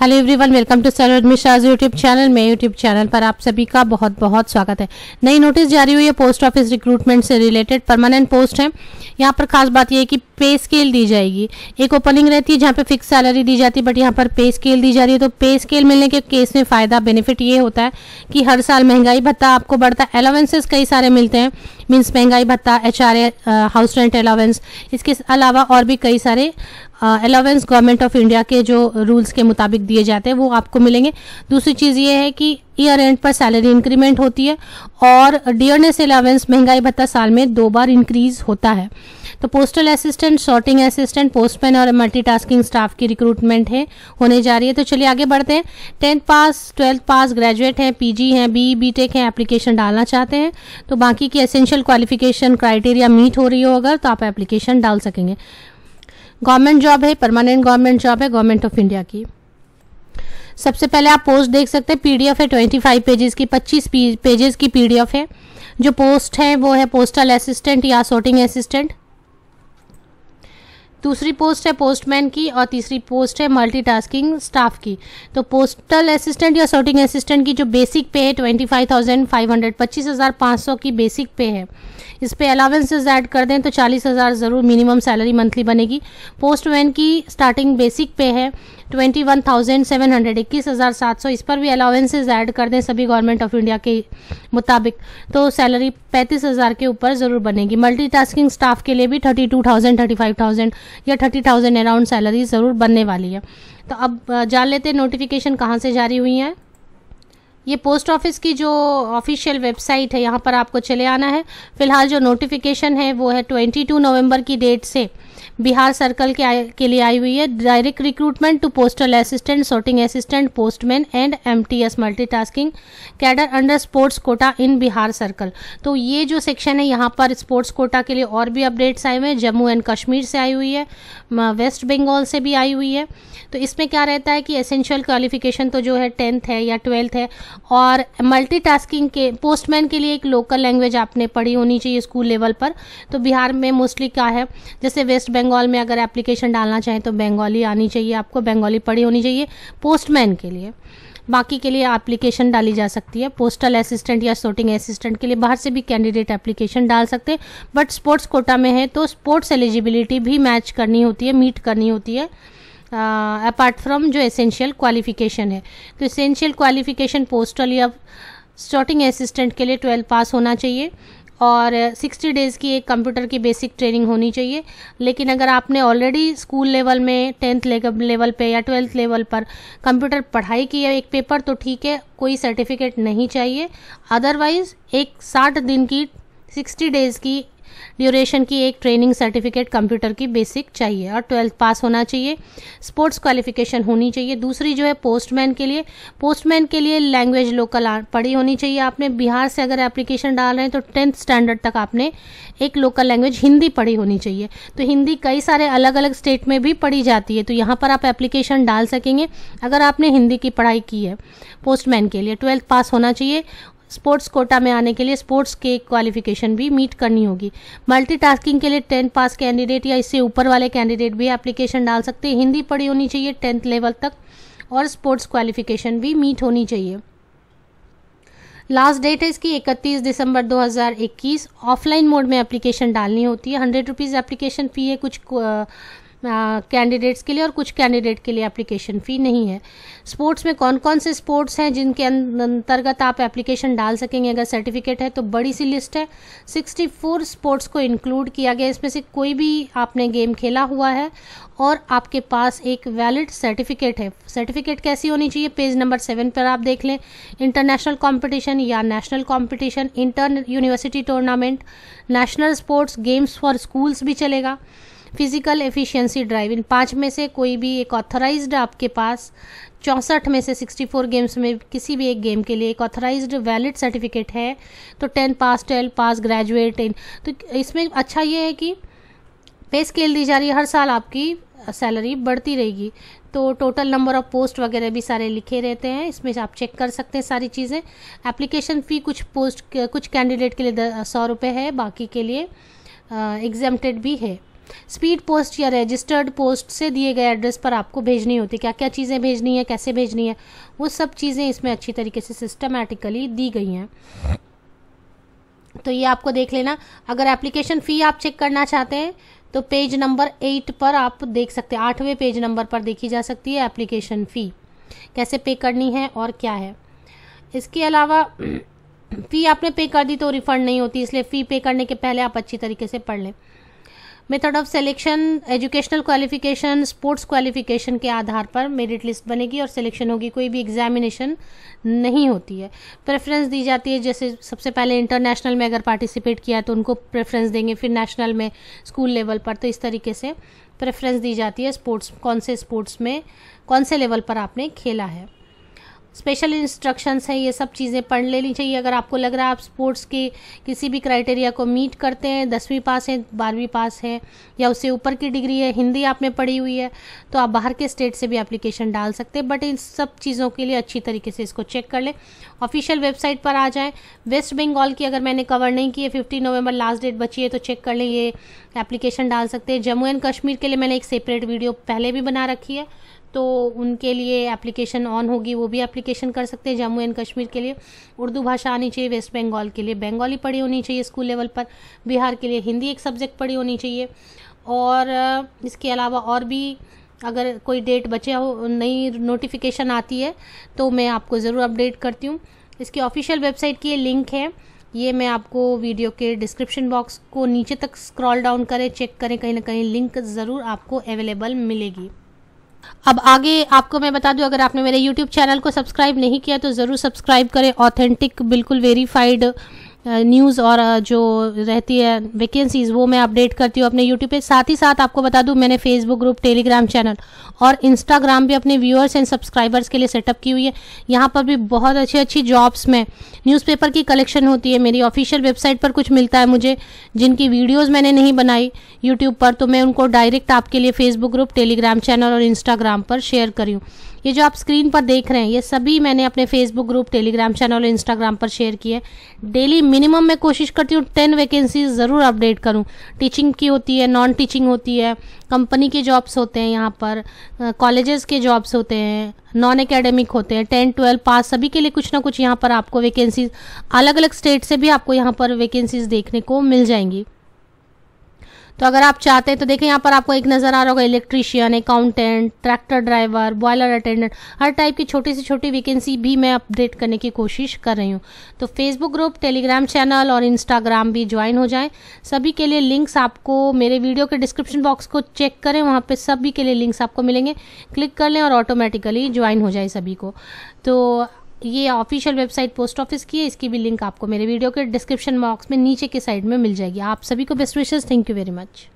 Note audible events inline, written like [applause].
hello everyone welcome to sir Mishra's YouTube channel में YouTube channel पर आप सभी का बहुत बहुत स्वागत है नई नोटिस जारी हुई है पोस्ट ऑफिस रिक्रूटमेंट से रिलेटेड परमानेंट पोस्ट है यहाँ पर खास बात यह है कि पे स्केल दी जाएगी एक ओपनिंग रहती है जहाँ पे फिक्स सैलरी दी जाती है बट यहाँ पर पे स्केल दी जा रही है तो पे स्केल मिलने के केस में फ़ायदा बेनिफिट ये होता है कि हर साल महंगाई भत्ता आपको बढ़ता है अलावेंसेज कई सारे मिलते हैं मीन्स महंगाई भत्ता एच हाउस रेंट अलावेंस इसके अलावा और भी कई सारे अलावेंस गवर्नमेंट ऑफ इंडिया के जो रूल्स के मुताबिक दिए जाते हैं वो आपको मिलेंगे दूसरी चीज़ ये है कि ईयर एंड पर सैलरी इंक्रीमेंट होती है और डियरनेस अलावेंस महंगाई भत्ता साल में दो बार इंक्रीज होता है तो postal assistant sorting assistant postman और मल्टीटास्किंग स्टाफ की रिक्रूटमेंट है होने जा रही है तो चलिए आगे बढ़ते हैं tenth pass twelfth pass graduate हैं पीजी हैं बी बी टेक हैं एप्लीकेशन डालना चाहते हैं तो बाकी की एसेंशियल क्वालिफिकेशन क्राइटेरिया मीट हो रही हो अगर तो आप एप्लीकेशन डाल सकेंगे गवर्नमेंट जॉब है परमानेंट गवर्नमेंट जॉब है गवर्नमेंट ऑफ इंडिया की सबसे पहले आप पोस्ट देख सकते हैं पीडीएफ है ट्वेंटी फाइव पेजेस की पच्चीस पेजेस की पीडीएफ है जो पोस्ट है वो है पोस्टल असिस्टेंट या सोटिंग असिस्टेंट दूसरी पोस्ट है पोस्टमैन की और तीसरी पोस्ट है मल्टीटास्किंग स्टाफ की तो पोस्टल असिस्टेंट या सॉर्टिंग असिस्टेंट की जो बेसिक पे है twenty five thousand five hundred पच्चीस हज़ार पाँच सौ की बेसिक पे है इस पर अलावेंसेज ऐड कर दें तो चालीस हज़ार ज़रूर मिनिमम सैलरी मंथली बनेगी पोस्टमैन की स्टार्टिंग बेसिक पे है twenty one thousand seven hundred इक्कीस हज़ार सात सौ इस पर भी अलाउेंसेज ऐड कर दें सभी गवर्नमेंट ऑफ इंडिया के मुताबिक तो सैलरी पैंतीस हज़ार के ऊपर ज़रूर बनेगी मल्टीटास्किंग स्टाफ के लिए भी thirty two thousand thirty five thousand या थर्टी थाउजेंड अराउंड सैलरी ज़रूर बनने वाली है तो अब जान लेते हैं नोटिफिकेशन कहाँ से जारी हुई है ये पोस्ट ऑफिस की जो ऑफिशियल वेबसाइट है यहाँ पर आपको चले आना है फिलहाल जो नोटिफिकेशन है वो है 22 नवंबर की डेट से बिहार सर्कल के आ, के लिए आई हुई है direct recruitment to postal assistant sorting assistant postman and M T S multitasking cadre under sports quota in Bihar circle तो ये जो सेक्शन है यहाँ पर स्पोर्ट्स कोटा के लिए और भी अपडेट्स आए हुए हैं जम्मू एंड कश्मीर से आई हुई है वेस्ट बंगाल से भी आई हुई है तो इसमें क्या रहता है कि एसेंशियल क्वालिफिकेशन तो जो है टेंथ है या ट्वेल्थ है और मल्टीटास्किंग के पोस्टमैन के लिए एक लोकल लैंग्वेज आपने पढ़ी होनी चाहिए स्कूल लेवल पर तो बिहार में मोस्टली क्या है जैसे वेस्ट बंगाल में अगर एप्लीकेशन डालना चाहें तो बंगाली आनी चाहिए आपको बंगाली पढ़ी होनी चाहिए पोस्टमैन के लिए बाकी के लिए एप्लीकेशन डाली जा सकती है पोस्टल असिस्टेंट या सोटिंग असिस्टेंट के लिए बाहर से भी कैंडिडेट एप्लीकेशन डाल सकते हैं बट स्पोर्ट्स कोटा में है तो स्पोर्ट्स एलिजिबिलिटी भी मैच करनी होती है मीट करनी होती है अपार्ट फ्रॉम जो एसेंशियल क्वालिफिकेशन है तो एसेंशियल क्वालिफिकेशन पोस्टल या स्टार्टिंग असिस्टेंट के लिए ट्वेल्व पास होना चाहिए और सिक्सटी डेज़ की एक कंप्यूटर की बेसिक ट्रेनिंग होनी चाहिए लेकिन अगर आपने ऑलरेडी स्कूल लेवल में टेंथ लेवल पे या ट्वेल्थ लेवल पर कंप्यूटर पढ़ाई की है एक पेपर तो ठीक है कोई सर्टिफिकेट नहीं चाहिए अदरवाइज़ एक साठ दिन की सिक्सटी डेज़ की ड्यूरेशन की एक ट्रेनिंग सर्टिफिकेट कंप्यूटर की बेसिक चाहिए और ट्वेल्थ पास होना चाहिए स्पोर्ट्स क्वालिफिकेशन होनी चाहिए दूसरी जो है पोस्टमैन के लिए पोस्टमैन के लिए लैंग्वेज लोकल पढ़ी होनी चाहिए आपने बिहार से अगर एप्लीकेशन डाल रहे हैं तो टेंथ स्टैंडर्ड तक आपने एक लोकल लैंग्वेज हिंदी पढ़ी होनी चाहिए तो हिंदी कई सारे अलग अलग स्टेट में भी पढ़ी जाती है तो यहाँ पर आप एप्लीकेशन डाल सकेंगे अगर आपने हिंदी की पढ़ाई की है पोस्टमैन के लिए ट्वेल्थ पास होना चाहिए स्पोर्ट्स कोटा में आने के लिए स्पोर्ट्स के क्वालिफिकेशन भी मीट करनी होगी मल्टीटास्किंग के लिए टेंथ पास कैंडिडेट या इससे ऊपर वाले कैंडिडेट भी एप्लीकेशन डाल सकते हैं हिंदी पढ़ी होनी चाहिए टेंथ लेवल तक और स्पोर्ट्स क्वालिफिकेशन भी मीट होनी चाहिए लास्ट डेट है इसकी 31 दिसंबर 2021 ऑफलाइन मोड में एप्लीकेशन डालनी होती है हंड्रेड रुपीज़ एप्लीकेशन फ़ी है कुछ कैंडिडेट्स के लिए और कुछ कैंडिडेट के लिए एप्लीकेशन फ़ी नहीं है स्पोर्ट्स में कौन कौन से स्पोर्ट्स हैं जिनके अं-, अंतर्गत आप एप्लीकेशन डाल सकेंगे अगर सर्टिफिकेट है तो बड़ी सी लिस्ट है 64 स्पोर्ट्स को इंक्लूड किया गया इसमें से कोई भी आपने गेम खेला हुआ है और आपके पास एक वैलिड सर्टिफिकेट है सर्टिफिकेट कैसी होनी चाहिए पेज नंबर सेवन पर आप देख लें इंटरनेशनल कॉम्पिटिशन या national competition inter university tournament national sports games for schools भी चलेगा फिजिकल एफिशिएंसी ड्राइव इन पाँच में से कोई भी एक ऑथराइज्ड आपके पास चौंसठ में से 64 गेम्स में किसी भी एक गेम के लिए एक ऑथराइज वैलिड सर्टिफिकेट है तो ten pass twelve pass graduate इन तो इसमें अच्छा ये है कि पे स्केल दी जा रही है हर साल आपकी सैलरी बढ़ती रहेगी तो टोटल नंबर ऑफ पोस्ट वगैरह भी सारे लिखे रहते हैं इसमें आप चेक कर सकते हैं सारी चीज़ें एप्लीकेशन फ़ी कुछ पोस्ट कुछ कैंडिडेट के लिए सौ रुपये है बाकी के लिए एग्जेमटेड भी है स्पीड पोस्ट या रजिस्टर्ड पोस्ट से दिए गए एड्रेस पर आपको भेजनी होती है क्या क्या चीज़ें भेजनी है कैसे भेजनी है वो सब चीज़ें इसमें अच्छी तरीके से सिस्टमेटिकली दी गई हैं तो ये आपको देख लेना अगर एप्लीकेशन फ़ी आप चेक करना चाहते हैं तो पेज नंबर एट पर आप देख सकते हैं आठवें पेज नंबर पर देखी जा सकती है एप्लीकेशन फ़ी कैसे पे करनी है और क्या है इसके अलावा फ़ी [clears throat] आपने पे कर दी तो रिफ़ंड नहीं होती इसलिए फ़ी पे करने के पहले आप अच्छी तरीके से पढ़ लें method of selection educational qualification sports qualification के आधार पर मेरिट लिस्ट बनेगी और सिलेक्शन होगी कोई भी एग्जामिनेशन नहीं होती है प्रेफरेंस दी जाती है जैसे सबसे पहले इंटरनेशनल में अगर पार्टिसिपेट किया तो उनको प्रेफरेंस देंगे फिर नेशनल में स्कूल लेवल पर तो इस तरीके से प्रेफरेंस दी जाती है स्पोर्ट्स कौन से स्पोर्ट्स में कौन से लेवल पर आपने खेला है स्पेशल इंस्ट्रक्शंस हैं ये सब चीज़ें पढ़ लेनी चाहिए अगर आपको लग रहा है आप स्पोर्ट्स के किसी भी क्राइटेरिया को मीट करते हैं दसवीं पास है बारहवीं पास है या उससे ऊपर की डिग्री है हिंदी आप में पढ़ी हुई है तो आप बाहर के स्टेट से भी एप्लीकेशन डाल सकते हैं बट इन सब चीज़ों के लिए अच्छी तरीके से इसको चेक कर लें ऑफिशियल वेबसाइट पर आ जाएँ वेस्ट बंगाल की अगर मैंने कवर नहीं की है फिफ्टीन नवंबर लास्ट डेट बची है तो चेक कर लें ये एप्लीकेशन डाल सकते हैं जम्मू एंड कश्मीर के लिए मैंने एक सेपरेट वीडियो पहले भी बना रखी है तो उनके लिए एप्लीकेशन ऑन होगी वो भी एप्लीकेशन कर सकते हैं जम्मू एंड कश्मीर के लिए उर्दू भाषा आनी चाहिए वेस्ट बंगाल के लिए बंगाली पढ़ी होनी चाहिए स्कूल लेवल पर बिहार के लिए हिंदी एक सब्जेक्ट पढ़ी होनी चाहिए और इसके अलावा और भी अगर कोई डेट बचे हो नई नोटिफिकेशन आती है तो मैं आपको ज़रूर अपडेट करती हूँ इसकी ऑफिशियल वेबसाइट की ये लिंक है ये मैं आपको वीडियो के डिस्क्रिप्शन बॉक्स को नीचे तक स्क्रॉल डाउन करें चेक करें कहीं ना कहीं लिंक ज़रूर आपको अवेलेबल मिलेगी अब आगे आपको मैं बता दूं अगर आपने मेरे यूट्यूब चैनल को सब्सक्राइब नहीं किया तो ज़रूर सब्सक्राइब करें ऑथेंटिक बिल्कुल वेरीफाइड न्यूज़ और जो रहती है वैकेंसीज वो मैं अपडेट करती हूँ अपने यूट्यूब पे साथ ही साथ आपको बता दूँ मैंने फेसबुक ग्रुप टेलीग्राम चैनल और इंस्टाग्राम भी अपने व्यूअर्स एंड सब्सक्राइबर्स के लिए सेटअप की हुई है यहाँ पर भी बहुत अच्छी अच्छी जॉब्स में न्यूज़पेपर की कलेक्शन होती है मेरी ऑफिशियल वेबसाइट पर कुछ मिलता है मुझे जिनकी वीडियोज़ मैंने नहीं बनाई यूट्यूब पर तो मैं उनको डायरेक्ट आपके लिए फेसबुक ग्रुप टेलीग्राम चैनल और इंस्टाग्राम पर शेयर करी हूँ ये जो आप स्क्रीन पर देख रहे हैं ये सभी मैंने अपने फेसबुक ग्रुप टेलीग्राम चैनल और इंस्टाग्राम पर शेयर किए डेली मिनिमम मैं कोशिश करती हूँ टेन वैकेंसीज ज़रूर अपडेट करूँ टीचिंग की होती है नॉन टीचिंग होती है कंपनी के जॉब्स होते हैं यहाँ पर कॉलेजेस के जॉब्स होते हैं नॉन एकेडमिक होते हैं टेन ट्वेल्व पास सभी के लिए कुछ ना कुछ यहाँ पर आपको वैकेंसीज अलग अलग स्टेट से भी आपको यहाँ पर वैकेंसीज देखने को मिल जाएंगी तो अगर आप चाहते हैं तो देखें यहाँ पर आपको एक नज़र आ रहा होगा electrician accountant tractor driver boiler attendant हर टाइप की छोटी से छोटी वैकेंसी भी मैं अपडेट करने की कोशिश कर रही हूँ तो फेसबुक ग्रुप टेलीग्राम चैनल और इंस्टाग्राम भी ज्वाइन हो जाएं सभी के लिए लिंक्स आपको मेरे वीडियो के डिस्क्रिप्शन बॉक्स को चेक करें वहाँ पर सभी के लिए लिंक्स आपको मिलेंगे क्लिक कर लें और ऑटोमेटिकली ज्वाइन हो जाए सभी को तो ये ऑफिशियल वेबसाइट पोस्ट ऑफिस की है इसकी भी लिंक आपको मेरे वीडियो के डिस्क्रिप्शन बॉक्स में नीचे के साइड में मिल जाएगी आप सभी को बेस्ट विशेष थैंक यू वेरी मच